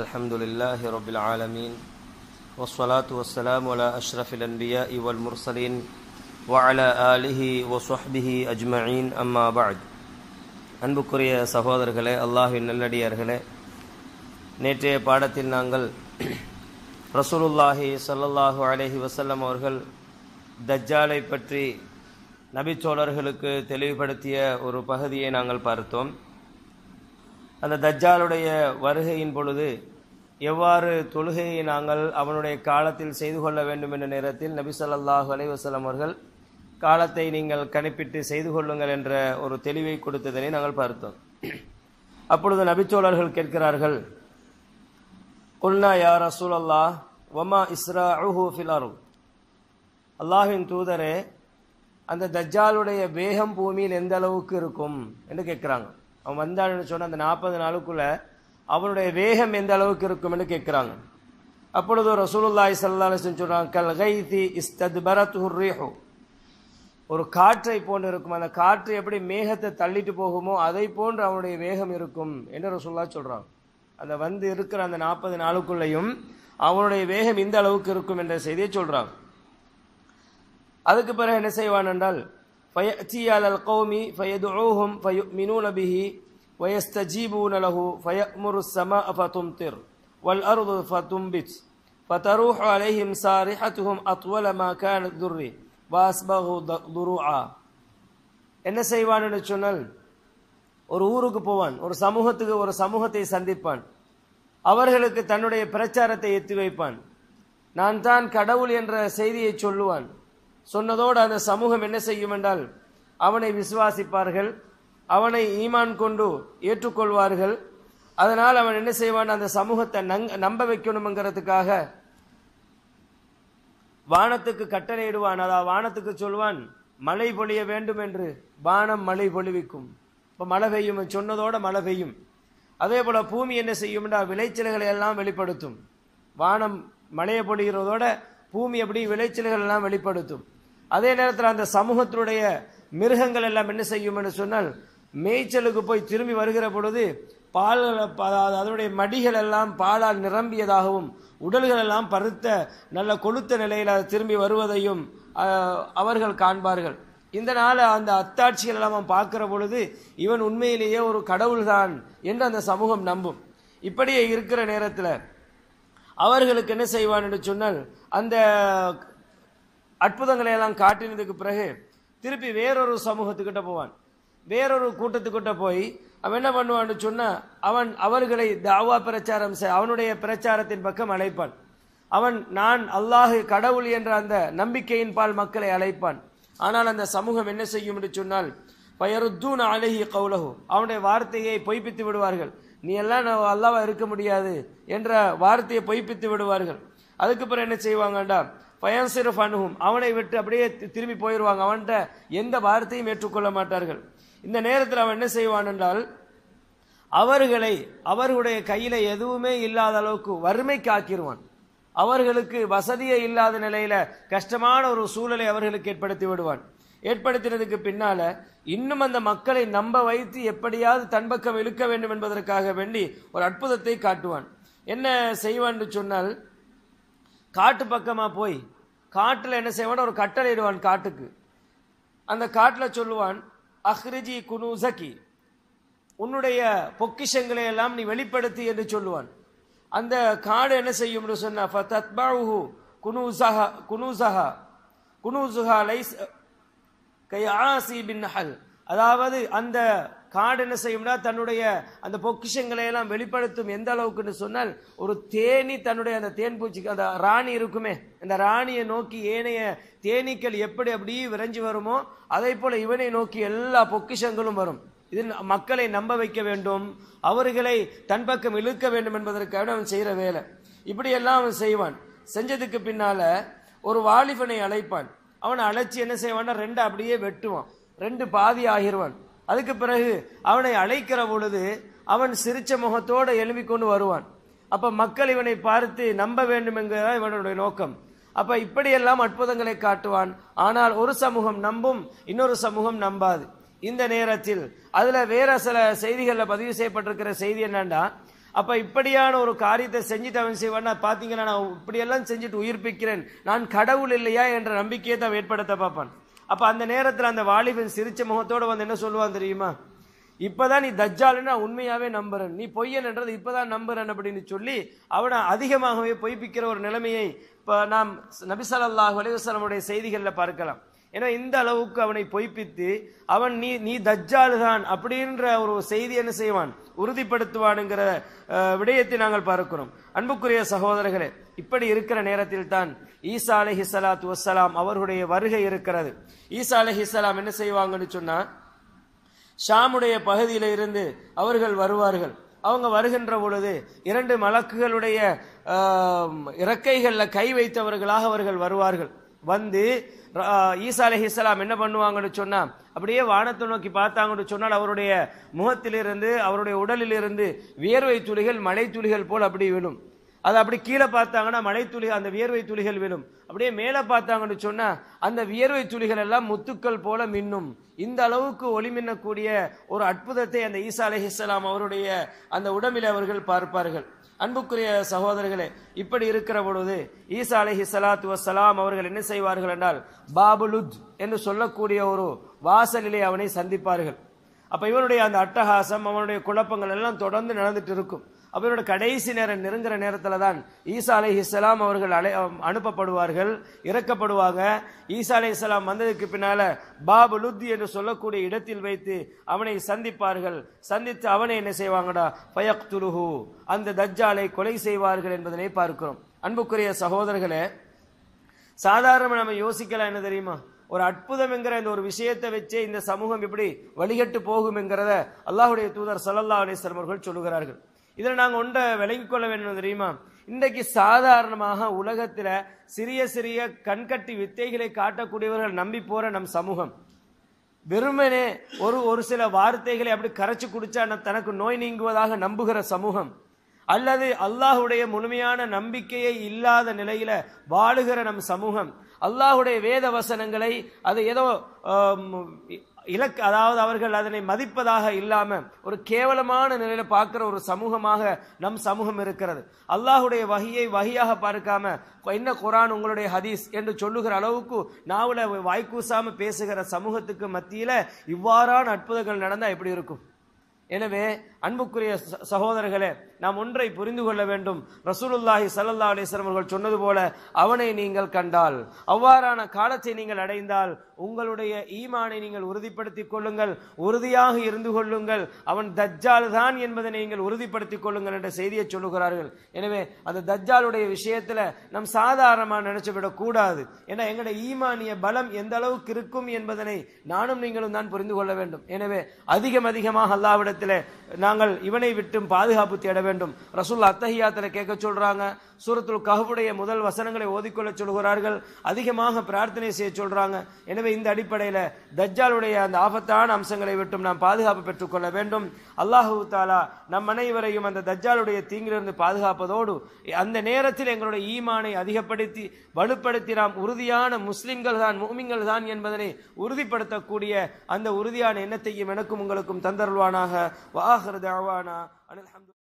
الحمد لله رب العالمين والصلاة والسلام على أشرف الأنبياء والمرسلين وعلى آله وصحبه أجمعين أما بعد அன்புக்குரிய சகோதரர்களே அல்லாஹின் நல்லடியார்களே நேற்றைய பாடத்தில் நாங்கள் ரசூலுல்லாஹி சல்லல்லாஹு அலஹி வசல்லம் அவர்கள் தஜ்ஜாலை பற்றி நபிச்சோழர்களுக்கு தெளிவுபடுத்திய ஒரு பகுதியை நாங்கள் பார்த்தோம் அந்த தஜ்ஜாலுடைய வருகையின் பொழுது எவ்வாறு தொழுகையை நாங்கள் அவனுடைய காலத்தில் செய்து கொள்ள வேண்டும் என்ற நேரத்தில் நபி சொல்லாஹு அலைவசலம் அவர்கள் காலத்தை நீங்கள் கணிப்பிட்டு செய்து கொள்ளுங்கள் என்ற ஒரு தெளிவை கொடுத்ததனை நாங்கள் பார்த்தோம் அப்பொழுது நபிச்சோழர்கள் கேட்கிறார்கள் குல்னா யா ரசூல் அல்லாஹ் வமா இஸ்ரா அழுஹூ ஃபிலாரு அல்லாஹின் தூதரே அந்த தஜ்ஜாலுடைய வேகம் பூமியில் எந்த அளவுக்கு இருக்கும் என்று கேட்குறாங்க அவன் வந்தான்னு சொன்ன அந்த நாற்பது நாளுக்குள்ளே அவனுடைய வேகம் எந்த அளவுக்கு இருக்கும்னு கேட்குறாங்க அப்பொழுது ரசூலுல்லாய் சல்லாஹன் சொல்கிறாங்க கல் கைதி இஸ்தத் பரத் ஹுர்ரீஹோ ஒரு காற்றை போன்று இருக்கும் அந்த காற்று எப்படி மேகத்தை தள்ளிட்டு போகுமோ அதை போன்று அவனுடைய வேகம் இருக்கும் என்று ரசூல்லா சொல்கிறான் அந்த வந்து இருக்கிற அந்த நாற்பது நாளுக்குள்ளேயும் அவனுடைய வேகம் இந்த அளவுக்கு இருக்கும் என்ற செய்தியை சொல்கிறான் அதுக்கு பிறகு என்ன செய்வான் என்றால் فيأتي على القوم فيدعوهم فيؤمنون به ويستجيبون له فيأمر السماء فتمطر والأرض فتنبت فتروح عليهم سارحتهم أطول ما كانت ذري وأصبغوا ضروعا என்ன செய்வான்னு சொன்னால் ஒரு ஊருக்கு போவான் ஒரு சமூகத்துக்கு ஒரு சமூகத்தை சந்திப்பான் அவர்களுக்கு தன்னுடைய பிரச்சாரத்தை எத்தி வைப்பான் நான் தான் கடவுள் என்ற செய்தியை சொல்லுவான் சொன்னதோடு அந்த சமூகம் என்ன செய்யும் என்றால் அவனை விசுவாசிப்பார்கள் அவனை ஈமான் கொண்டு ஏற்றுக்கொள்வார்கள் அதனால் அவன் என்ன செய்வான் அந்த சமூகத்தை நங் நம்ப வைக்கணுங்கிறதுக்காக வானத்துக்கு கட்டளையிடுவான் அதாவது வானத்துக்கு சொல்வான் மழை பொழிய வேண்டும் என்று வானம் மழை பொழிவிக்கும் இப்போ மழை பெய்யும் சொன்னதோட மழை பெய்யும் அதே போல் பூமி என்ன என்றால் விளைச்சல்களை எல்லாம் வெளிப்படுத்தும் வானம் மழையை பொழிகிறதோட பூமி அப்படி விளைச்சல்கள் எல்லாம் வெளிப்படுத்தும் அதே நேரத்தில் அந்த சமூகத்தினுடைய மிருகங்கள் எல்லாம் என்ன செய்யும் என்று சொன்னால் மேய்ச்சலுக்கு போய் திரும்பி வருகிற பொழுது பால் அதனுடைய மடிகள் எல்லாம் பாலால் நிரம்பியதாகவும் உடல்கள் எல்லாம் பருத்த நல்ல கொளுத்த நிலையில் அது திரும்பி வருவதையும் அவர்கள் காண்பார்கள் இந்த நாள் அந்த அத்தாட்சிகள் எல்லாம் அவன் பார்க்கிற பொழுது இவன் உண்மையிலேயே ஒரு கடவுள்தான் என்று அந்த சமூகம் நம்பும் இப்படியே இருக்கிற நேரத்தில் அவர்களுக்கு என்ன செய்வான் என்று சொன்னால் அந்த அற்புதங்களை எல்லாம் காட்டினதுக்கு பிறகு திருப்பி வேறொரு சமூகத்துக்கிட்ட போவான் வேறொரு கூட்டத்துக்கிட்ட போய் அவன் என்ன பண்ணுவான்னு சொன்னால் அவன் அவர்களை தாவா பிரச்சாரம் செய் அவனுடைய பிரச்சாரத்தின் பக்கம் அழைப்பான் அவன் நான் அல்லாஹு கடவுள் என்ற அந்த நம்பிக்கையின் பால் மக்களை அழைப்பான் ஆனால் அந்த சமூகம் என்ன செய்யும் என்று சொன்னால் பயருத்தூன் அழகி கவுலகோ அவனுடைய வார்த்தையை பொய்ப்பித்து விடுவார்கள் நீ எல்லாம் நான் அல்லாவா இருக்க முடியாது என்ற வார்த்தையை பொய்ப்பித்து விடுவார்கள் அதுக்கப்புறம் என்ன செய்வாங்கண்டா பயன்சிரஃப் அணுகும் அவனை விட்டு அப்படியே திரும்பி போயிடுவாங்க அவன்கிட்ட எந்த வார்த்தையும் ஏற்றுக்கொள்ள மாட்டார்கள் இந்த நேரத்தில் அவன் என்ன செய்வான் என்றால் அவர்களை அவர்களுடைய கையில் எதுவுமே இல்லாத அளவுக்கு வறுமை காக்கிடுவான் அவர்களுக்கு வசதியே இல்லாத நிலையில கஷ்டமான ஒரு சூழலை அவர்களுக்கு ஏற்படுத்தி விடுவான் ஏற்படுத்தினதுக்கு பின்னால இன்னும் அந்த மக்களை நம்ப வைத்து எப்படியாவது தன் பக்கம் இழுக்க வேண்டும் என்பதற்காக வேண்டி ஒரு அற்புதத்தை காட்டுவான் என்ன செய்வான்னு சொன்னால் காட்டு பக்கமாக போய் காட்டில் என்ன செய்வான் ஒரு கட்டளையிடுவான் காட்டுக்கு அந்த காட்டில் சொல்லுவான் அஹ்ரிஜி குனூசகி உன்னுடைய பொக்கிஷங்களை எல்லாம் நீ வெளிப்படுத்தி என்று சொல்லுவான் அந்த காடு என்ன செய்யும்னு சொன்ன குனூசஹா குனூசஹா குனூசுஹா அதாவது அந்த காடு என்ன செய்யும்னா தன்னுடைய அந்த பொக்கிஷங்களை எல்லாம் வெளிப்படுத்தும் எந்த அளவுக்குன்னு சொன்னால் ஒரு தேனி தன்னுடைய அந்த தேன் பூச்சிக்கு அந்த ராணி இருக்குமே அந்த ராணியை நோக்கி ஏனைய தேனீக்கள் எப்படி அப்படியே விரைஞ்சு வருமோ அதே போல இவனை நோக்கி எல்லா பொக்கிஷங்களும் வரும் இது மக்களை நம்ப வைக்க வேண்டும் அவர்களை தன் பக்கம் இழுக்க வேண்டும் என்பதற்காக அவன் செய்கிற வேலை இப்படியெல்லாம் அவன் செய்வான் செஞ்சதுக்கு பின்னால் ஒரு வாலிபனை அழைப்பான் அவனை அழைச்சி என்ன செய்வான்னா ரெண்டு அப்படியே வெட்டுவான் ரெண்டு பாதி ஆகிருவான் அதுக்கு பிறகு அவனை அழைக்கிற பொழுது அவன் சிரிச்ச முகத்தோடு கொண்டு வருவான் அப்ப மக்கள் இவனை பார்த்து நம்ப வேண்டும் என்கிறதான் இவனுடைய நோக்கம் அப்ப இப்படியெல்லாம் அற்புதங்களை காட்டுவான் ஆனால் ஒரு சமூகம் நம்பும் இன்னொரு சமூகம் நம்பாது இந்த நேரத்தில் அதுல வேற சில செய்திகளில் பதிவு செய்யப்பட்டிருக்கிற செய்தி என்னன்னா அப்ப இப்படியான ஒரு காரியத்தை செஞ்சுட்டு அவன் செய்வான்னா பாத்தீங்கன்னா நான் இப்படியெல்லாம் செஞ்சுட்டு உயிர்ப்பிக்கிறேன் நான் கடவுள் இல்லையா என்ற நம்பிக்கையை தான் ஏற்படுத்த பார்ப்பான் அப்போ அந்த நேரத்தில் அந்த வாலிபன் சிரிச்ச முகத்தோடு வந்து என்ன சொல்லுவான் தெரியுமா இப்போதான் நீ தஜ்ஜாலுன்னு நான் உண்மையாகவே நம்புறேன் நீ பொய்யன்ன்றது தான் நம்புறேன் அப்படின்னு சொல்லி அவனை அதிகமாகவே பொய்ப்பிக்கிற ஒரு நிலைமையை இப்போ நாம் நபிசல்லாஹ் அலைவசலமுடைய செய்திகளில் பார்க்கலாம் ஏன்னா இந்த அளவுக்கு அவனை பொய்ப்பித்து அவன் நீ நீ தஜ்ஜாலு தான் அப்படின்ற ஒரு செய்தி என்ன செய்வான் உறுதிப்படுத்துவானுங்கிற விடயத்தை நாங்கள் பார்க்கிறோம் அன்புக்குரிய சகோதரர்களே இப்படி இருக்கிற நேரத்தில் தான் ஈசா அலஹி சலாத் வசலாம் அவர்களுடைய வருகை இருக்கிறது ஈசா அலஹி சலாம் என்ன செய்வாங்கன்னு சொன்னா ஷாமுடைய பகுதியில இருந்து அவர்கள் வருவார்கள் அவங்க வருகின்ற பொழுது இரண்டு மலக்குகளுடைய இறக்கைகளில் கை வைத்தவர்களாக அவர்கள் வருவார்கள் வந்து ஈசா அலஹி இஸ்லாம் என்ன பண்ணுவாங்கன்னு சொன்னால் அப்படியே வானத்தை நோக்கி பார்த்தாங்கன்னு சொன்னால் அவருடைய முகத்திலிருந்து அவருடைய உடலிலிருந்து வியர்வை துளிகள் மழை துளிகள் போல் அப்படி விழும் அது அப்படி கீழே பார்த்தாங்கன்னா மழை துளி அந்த வியர்வை துளிகள் விழும் அப்படியே மேலே பார்த்தாங்கன்னு சொன்னால் அந்த வியர்வை துளிகள் எல்லாம் முத்துக்கள் போல மின்னும் இந்த அளவுக்கு ஒளி மின்னக்கூடிய ஒரு அற்புதத்தை அந்த ஈசா அலஹிஸ்லாம் அவருடைய அந்த உடம்பில் அவர்கள் பார்ப்பார்கள் அன்புக்குரிய சகோதரர்களே இப்படி இருக்கிற பொழுது ஈசா அலஹி சலாத்து வசலாம் அவர்கள் என்ன செய்வார்கள் என்றால் பாபுலுத் என்று சொல்லக்கூடிய ஒரு வாசலிலே அவனை சந்திப்பார்கள் அப்ப இவனுடைய அந்த அட்டகாசம் அவனுடைய குழப்பங்கள் எல்லாம் தொடர்ந்து நடந்துட்டு இருக்கும் அவரோட கடைசி நேரம் நெருங்குற நேரத்தில் தான் ஈசா அலை இஸ்லாம் அவர்கள் அலை அனுப்பப்படுவார்கள் இறக்கப்படுவாங்க ஈசா அலை இஸ்லாம் வந்ததுக்கு பின்னால் பாபு லுத்தி என்று சொல்லக்கூடிய இடத்தில் வைத்து அவனை சந்திப்பார்கள் சந்தித்து அவனை என்ன செய்வாங்கடா பயக் துருஹு அந்த தஜ்ஜாலை கொலை செய்வார்கள் என்பதனை பார்க்கிறோம் அன்புக்குரிய சகோதரர்களே சாதாரண நம்ம யோசிக்கலாம் என்ன தெரியுமா ஒரு அற்புதம் என்கிற இந்த ஒரு விஷயத்தை வச்சே இந்த சமூகம் இப்படி வழிகட்டு போகும் என்கிறத அல்லாஹுடைய தூதர் சல்லல்லா அலிஸ்லம் அவர்கள் சொல்லுகிறார்கள் இதில் நாங்கள் ஒன்றை விளங்கி கொள்ள வேண்டும் தெரியுமா இன்றைக்கு சாதாரணமாக உலகத்தில் சிறிய சிறிய கண்கட்டி வித்தைகளை காட்டக்கூடியவர்கள் நம்பி போகிற நம் சமூகம் வெறுமனே ஒரு ஒரு சில வார்த்தைகளை அப்படி கரைச்சி குடிச்சா தனக்கு நோய் நீங்குவதாக நம்புகிற சமூகம் அல்லது அல்லாஹுடைய முழுமையான நம்பிக்கையை இல்லாத நிலையில வாழுகிற நம் சமூகம் அல்லாஹுடைய வேத வசனங்களை அது ஏதோ இலக்கு அதாவது அவர்கள் அதனை மதிப்பதாக இல்லாம ஒரு கேவலமான நிலையில பார்க்குற ஒரு சமூகமாக நம் சமூகம் இருக்கிறது அல்லாஹுடைய வகையை வகையாக பார்க்காம என்ன குரான் உங்களுடைய ஹதீஸ் என்று சொல்லுகிற அளவுக்கு நாவல வாய்க்கூசாம பேசுகிற சமூகத்துக்கு மத்தியில இவ்வாறான அற்புதங்கள் நடந்தா எப்படி இருக்கும் எனவே அன்புக்குரிய சகோதரர்களே நாம் ஒன்றை புரிந்து கொள்ள வேண்டும் ரசூலுல்லாஹி சல்லா அலிஸ்வரம் அவர்கள் சொன்னது போல அவனை நீங்கள் கண்டால் அவ்வாறான காலத்தை நீங்கள் அடைந்தால் உங்களுடைய ஈமானை நீங்கள் உறுதிப்படுத்திக் கொள்ளுங்கள் உறுதியாக இருந்து கொள்ளுங்கள் அவன் தஜ்ஜால் தான் என்பதை நீங்கள் உறுதிப்படுத்திக் கொள்ளுங்கள் என்ற செய்தியை சொல்லுகிறார்கள் எனவே அந்த தஜ்ஜாலுடைய விஷயத்தில் நம் சாதாரணமாக நினைச்சுவிடக் விடக்கூடாது ஏன்னா எங்களுடைய ஈமானிய பலம் எந்த அளவுக்கு இருக்கும் என்பதனை நானும் நீங்களும் தான் புரிந்து கொள்ள வேண்டும் எனவே அதிகம் அதிகமாக அல்லாவிடத்தில் நான் நாங்கள் இவனை விட்டும் பாதுகாப்பு தேட வேண்டும் ரசூல் அத்தஹியாத்தில் கேட்க சொல்றாங்க சூரத்துல் கஹுடைய முதல் வசனங்களை ஓதிக்கொள்ள சொல்கிறார்கள் அதிகமாக பிரார்த்தனை செய்ய சொல்றாங்க எனவே இந்த அடிப்படையில் தஜ்ஜாலுடைய அந்த ஆபத்தான அம்சங்களை விட்டும் நாம் பாதுகாப்பு பெற்றுக்கொள்ள வேண்டும் அல்லாஹு தாலா நம் அனைவரையும் அந்த தஜ்ஜாலுடைய தீங்கிலிருந்து பாதுகாப்பதோடு அந்த நேரத்தில் எங்களுடைய ஈமானை அதிகப்படுத்தி வலுப்படுத்தி நாம் உறுதியான முஸ்லிம்கள் தான் மூமிங்கள் தான் என்பதனை உறுதிப்படுத்தக்கூடிய அந்த உறுதியான எண்ணத்தையும் எனக்கும் உங்களுக்கும் தந்தருள்வானாக வாஹர் தாவானா அனில்